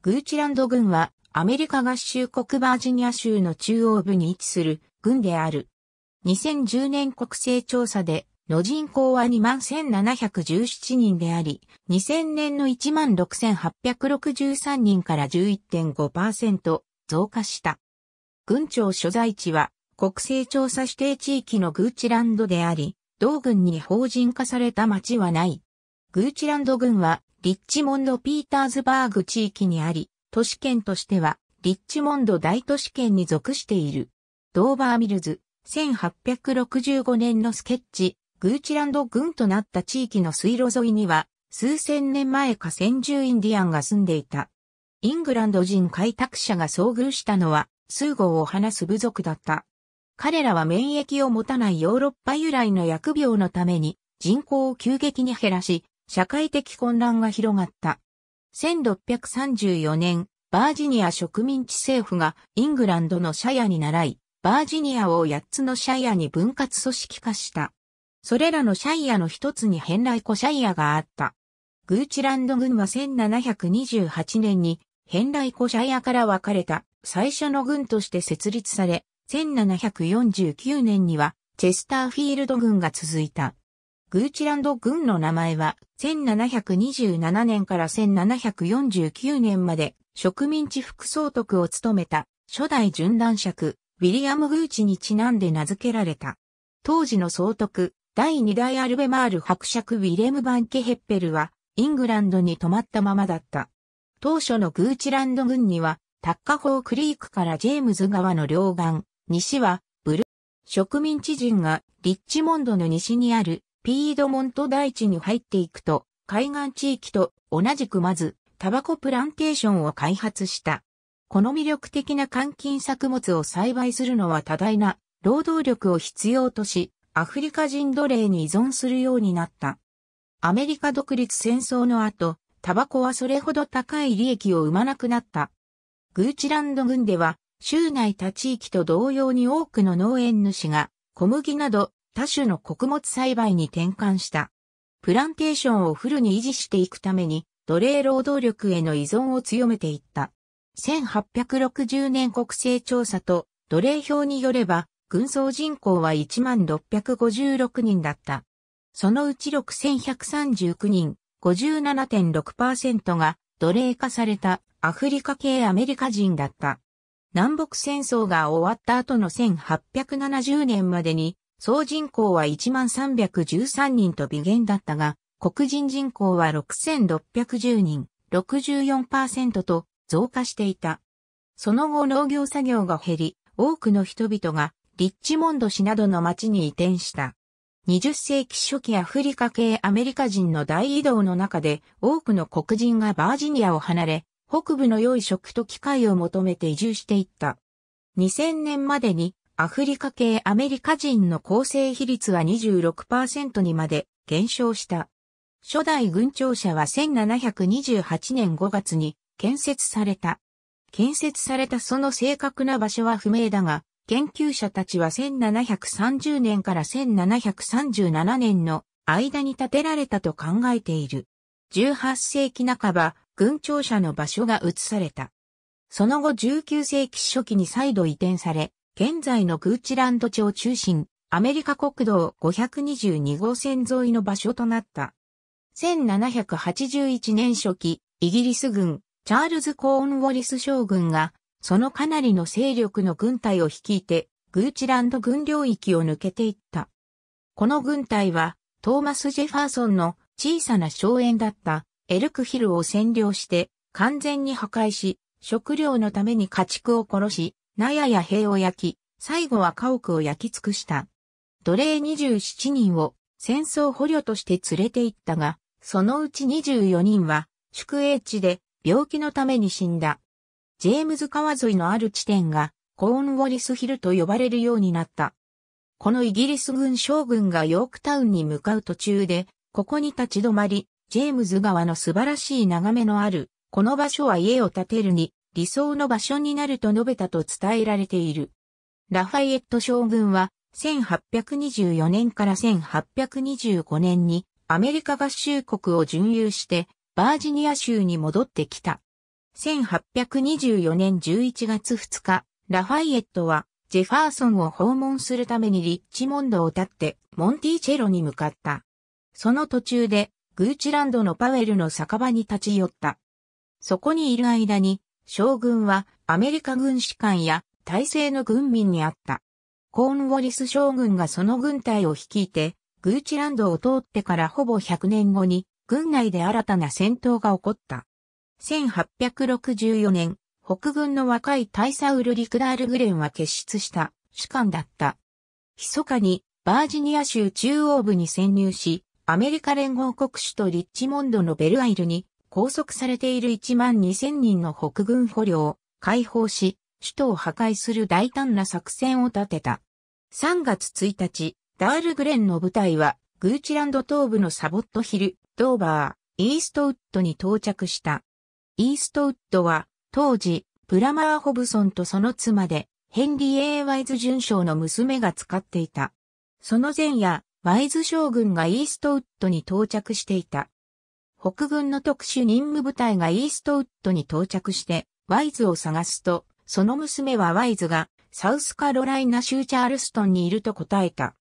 グーチランド軍はアメリカ合衆国バージニア州の中央部に位置する軍である。2010年国勢調査での人口は21,717人であり、2000年の16,863人から11.5%増加した。軍庁所在地は国勢調査指定地域のグーチランドであり、同軍に法人化された町はない。グーチランド軍はリッチモンド・ピーターズバーグ地域にあり、都市圏としては、リッチモンド大都市圏に属している。ドーバーミルズ、1865年のスケッチ、グーチランド軍となった地域の水路沿いには、数千年前か先住インディアンが住んでいた。イングランド人開拓者が遭遇したのは、数号を話す部族だった。彼らは免疫を持たないヨーロッパ由来の薬病のために人口を急激に減らし、社会的混乱が広がった。1634年、バージニア植民地政府がイングランドのシャヤに習い、バージニアを8つのシャイアに分割組織化した。それらのシャイアの一つにヘンライコシャイアがあった。グーチランド軍は1728年にヘンライコシャイアから分かれた最初の軍として設立され、1749年にはチェスターフィールド軍が続いた。グーチランド軍の名前は、1727年から1749年まで植民地副総督を務めた初代順断爵、ウィリアム・グーチにちなんで名付けられた。当時の総督、第2代アルベマール伯爵ウィレム・バンケヘッペルは、イングランドに泊まったままだった。当初のグーチランド軍には、タッカホークリークからジェームズ川の両岸、西は、ブル、植民地人がリッチモンドの西にあるピードモント大地に入っていくと、海岸地域と同じくまず、タバコプランテーションを開発した。この魅力的な換金作物を栽培するのは多大な労働力を必要とし、アフリカ人奴隷に依存するようになった。アメリカ独立戦争の後、タバコはそれほど高い利益を生まなくなった。グーチランド郡では、州内他地域と同様に多くの農園主が小麦など多種の穀物栽培に転換した。プランテーションをフルに維持していくために、奴隷労働力への依存を強めていった。1860年国勢調査と奴隷表によれば、軍曹人口は1656人だった。そのうち6139人、57.6%が奴隷化されたアフリカ系アメリカ人だった。南北戦争が終わった後の1870年までに総人口は1313人と微減だったが、黒人人口は6610人、64%と増加していた。その後農業作業が減り、多くの人々がリッチモンド市などの町に移転した。20世紀初期アフリカ系アメリカ人の大移動の中で多くの黒人がバージニアを離れ、北部の良い食と機会を求めて移住していった。2000年までにアフリカ系アメリカ人の構成比率は26%にまで減少した。初代軍庁舎は1728年5月に建設された。建設されたその正確な場所は不明だが、研究者たちは1730年から1737年の間に建てられたと考えている。18世紀半ば、軍庁舎の場所が移された。その後19世紀初期に再度移転され、現在のクーチランド町中心、アメリカ国道522号線沿いの場所となった。1781年初期、イギリス軍、チャールズ・コーンウォリス将軍が、そのかなりの勢力の軍隊を率いて、グーチランド軍領域を抜けていった。この軍隊は、トーマス・ジェファーソンの小さな荘園だったエルクヒルを占領して、完全に破壊し、食料のために家畜を殺し、納屋や塀を焼き、最後は家屋を焼き尽くした。奴隷27人を戦争捕虜として連れて行ったが、そのうち24人は宿営地で病気のために死んだ。ジェームズ川沿いのある地点がコーンウォリスヒルと呼ばれるようになった。このイギリス軍将軍がヨークタウンに向かう途中で、ここに立ち止まり、ジェームズ川の素晴らしい眺めのある、この場所は家を建てるに理想の場所になると述べたと伝えられている。ラファイエット将軍は1824年から1825年にアメリカ合衆国を巡遊してバージニア州に戻ってきた。1824年11月2日、ラファイエットはジェファーソンを訪問するためにリッチモンドを立ってモンティチェロに向かった。その途中でグーチランドのパウエルの酒場に立ち寄った。そこにいる間に将軍はアメリカ軍士官や体制の軍民にあった。コーンウォリス将軍がその軍隊を率いて、グーチランドを通ってからほぼ100年後に、軍内で新たな戦闘が起こった。1864年、北軍の若い大佐ウルリクダールグレンは結出した士官だった。密かにバージニア州中央部に潜入し、アメリカ連合国首都リッチモンドのベルアイルに拘束されている1万2000人の北軍捕虜を解放し、首都を破壊する大胆な作戦を立てた。3月1日、ダールグレンの部隊は、グーチランド東部のサボットヒル、ドーバー、イーストウッドに到着した。イーストウッドは、当時、プラマー・ホブソンとその妻で、ヘンリー・エー・ワイズ准将の娘が使っていた。その前夜、ワイズ将軍がイーストウッドに到着していた。北軍の特殊任務部隊がイーストウッドに到着して、ワイズを探すと、その娘はワイズが、サウスカロライナ州チャールストンにいると答えた。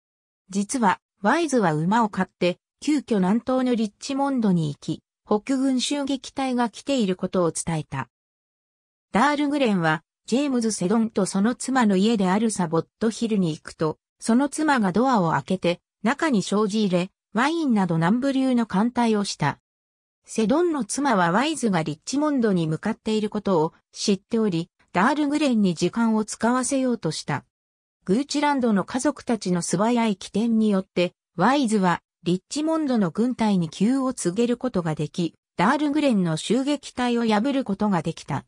実は、ワイズは馬を買って、急遽南東のリッチモンドに行き、北軍襲撃隊が来ていることを伝えた。ダールグレンは、ジェームズ・セドンとその妻の家であるサボットヒルに行くと、その妻がドアを開けて、中に生じ入れ、ワインなど南部流の艦隊をした。セドンの妻はワイズがリッチモンドに向かっていることを知っており、ダールグレンに時間を使わせようとした。グーチランドの家族たちの素早い起点によって、ワイズはリッチモンドの軍隊に急を告げることができ、ダールグレンの襲撃隊を破ることができた。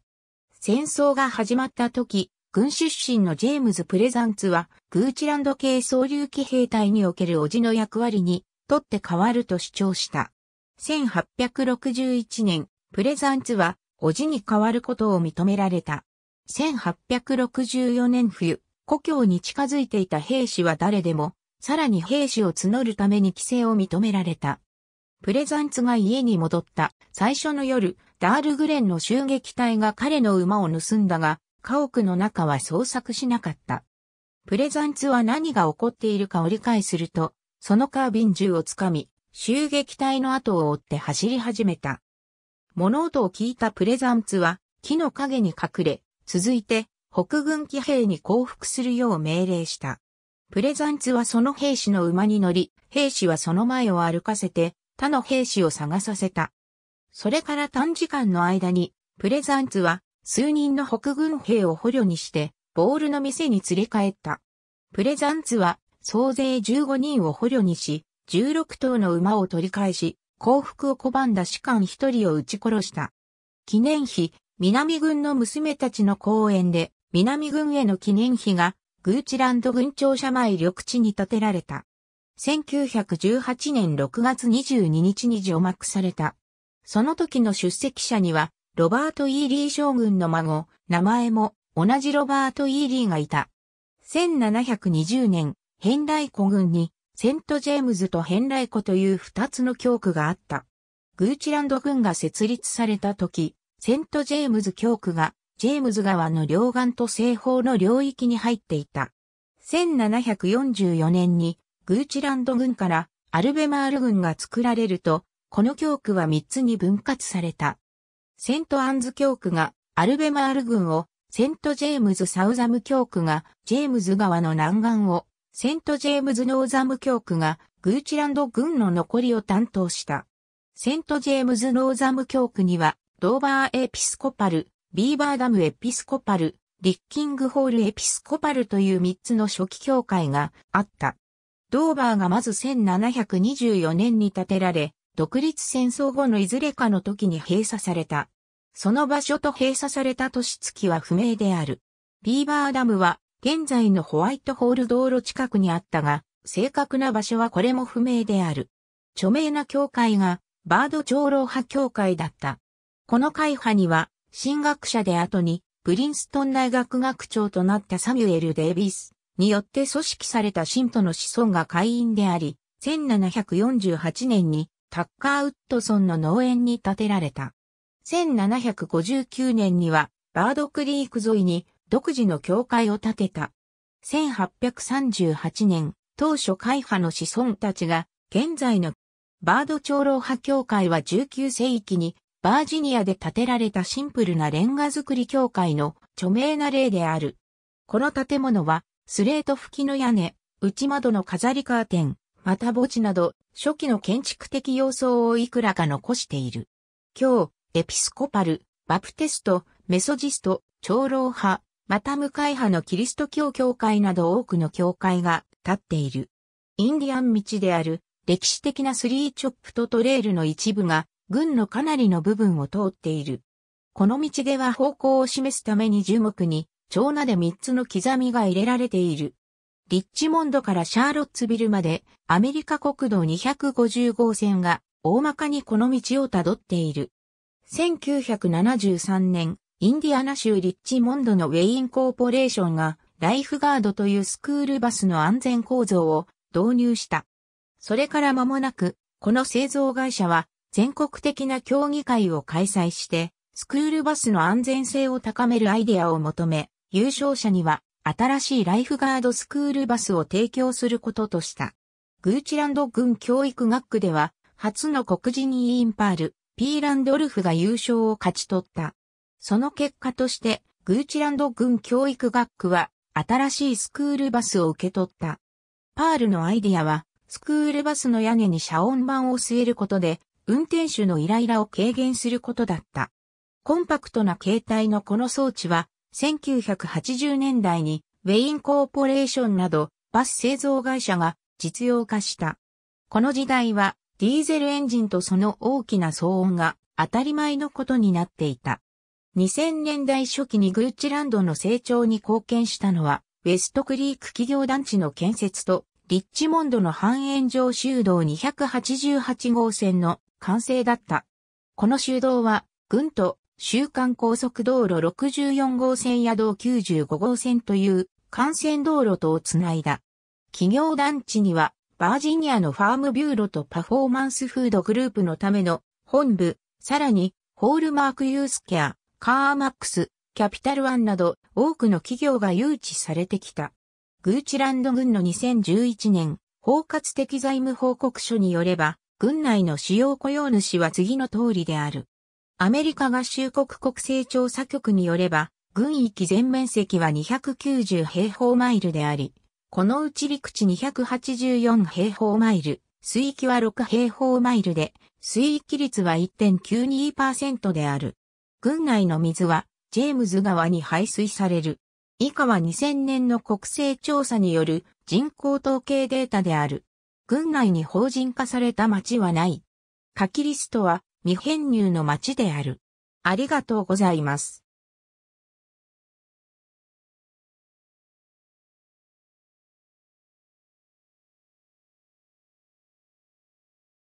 戦争が始まった時、軍出身のジェームズ・プレザンツは、グーチランド系総流騎兵隊における叔父の役割に、とって変わると主張した。1861年、プレザンツは、おじに変わることを認められた。1864年冬、故郷に近づいていた兵士は誰でも、さらに兵士を募るために規制を認められた。プレザンツが家に戻った最初の夜、ダールグレンの襲撃隊が彼の馬を盗んだが、家屋の中は捜索しなかった。プレザンツは何が起こっているかを理解すると、そのカービン銃をつかみ、襲撃隊の後を追って走り始めた。物音を聞いたプレザンツは木の陰に隠れ、続いて北軍騎兵に降伏するよう命令した。プレザンツはその兵士の馬に乗り、兵士はその前を歩かせて他の兵士を探させた。それから短時間の間に、プレザンツは数人の北軍兵を捕虜にして、ボールの店に連れ帰った。プレザンツは総勢15人を捕虜にし、16頭の馬を取り返し、降伏を拒んだ士官一人を撃ち殺した。記念碑、南軍の娘たちの公園で、南軍への記念碑が、グーチランド軍庁舎前緑地に建てられた。1918年6月22日に除幕された。その時の出席者には、ロバート・イーリー将軍の孫、名前も同じロバート・イーリーがいた。1720年、ヘンライ古軍にセントジェームズとヘンライ湖という二つの教区があった。グーチランド軍が設立された時、セントジェームズ教区が、ジェームズ川の両岸と西方の領域に入っていた。1744年に、グーチランド軍からアルベマール軍が作られると、この教区は3つに分割された。セントアンズ教区がアルベマール軍を、セントジェームズサウザム教区がジェームズ川の南岸をセントジェームズ・ノーザム教区がグーチランド軍の残りを担当した。セントジェームズ・ノーザム教区には、ドーバー・エピスコパル、ビーバーダム・エピスコパル、リッキングホール・エピスコパルという3つの初期教会があった。ドーバーがまず1724年に建てられ、独立戦争後のいずれかの時に閉鎖された。その場所と閉鎖された年月は不明である。ビーバーダムは現在のホワイトホール道路近くにあったが、正確な場所はこれも不明である。著名な教会が、バード長老派教会だった。この会派には、神学者で後に、プリンストン大学学長となったサミュエル・デイビスによって組織された信徒の子孫が会員であり、1748年にタッカー・ウッドソンの農園に建てられた。1759年にはバードクリーク沿いに独自の教会を建てた。1838年、当初会派の子孫たちが、現在のバード長老派教会は19世紀にバージニアで建てられたシンプルなレンガ造り教会の著名な例である。この建物はスレート吹きの屋根、内窓の飾りカーテン、また墓地など初期の建築的様相をいくらか残している。今日、エピスコパル、バプテスト、メソジスト、長老派、また向かい派のキリスト教教会など多くの教会が立っている。インディアン道である歴史的なスリーチョップとトレイルの一部が軍のかなりの部分を通っている。この道では方向を示すために樹木に、長名で三つの刻みが入れられている。リッチモンドからシャーロッツビルまでアメリカ国道250号線が大まかにこの道をたどっている。1973年、インディアナ州リッチモンドのウェインコーポレーションがライフガードというスクールバスの安全構造を導入した。それから間もなく、この製造会社は全国的な協議会を開催して、スクールバスの安全性を高めるアイデアを求め、優勝者には新しいライフガードスクールバスを提供することとした。グーチランド郡教育学区では、初の黒人委員パール、ピーランドルフが優勝を勝ち取った。その結果として、グーチランド郡教育学区は、新しいスクールバスを受け取った。パールのアイディアは、スクールバスの屋根に遮音板を据えることで、運転手のイライラを軽減することだった。コンパクトな形態のこの装置は、1980年代にウェインコーポレーションなどバス製造会社が実用化した。この時代はディーゼルエンジンとその大きな騒音が当たり前のことになっていた。2000年代初期にグッチランドの成長に貢献したのは、ウェストクリーク企業団地の建設と、リッチモンドの半円状修道288号線の完成だった。この修道は、軍と週間高速道路64号線や道95号線という幹線道路とをつないだ。企業団地には、バージニアのファームビューロとパフォーマンスフードグループのための本部、さらに、ホールマークユースケア、カーマックス、キャピタルワンなど多くの企業が誘致されてきた。グーチランド軍の2011年、包括的財務報告書によれば、軍内の主要雇用主は次の通りである。アメリカ合衆国国勢調査局によれば、軍域全面積は290平方マイルであり、このうち陸地284平方マイル、水域は6平方マイルで、水域率は1.92%である。軍内の水は、ジェームズ川に排水される。以下は2000年の国勢調査による人口統計データである。軍内に法人化された町はない。書きリストは未編入の町である。ありがとうございます。